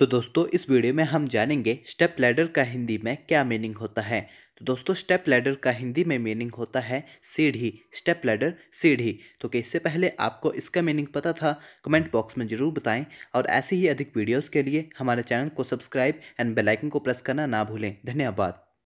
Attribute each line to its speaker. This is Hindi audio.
Speaker 1: तो दोस्तों इस वीडियो में हम जानेंगे स्टेप लैडर का हिंदी में क्या मीनिंग होता है तो दोस्तों स्टेप लैडर का हिंदी में मीनिंग होता है सीढ़ी स्टेप लैडर सीढ़ी तो क्या इससे पहले आपको इसका मीनिंग पता था कमेंट बॉक्स में ज़रूर बताएं और ऐसी ही अधिक वीडियोस के लिए हमारे चैनल को सब्सक्राइब एंड बेलाइकन को प्रेस करना ना भूलें धन्यवाद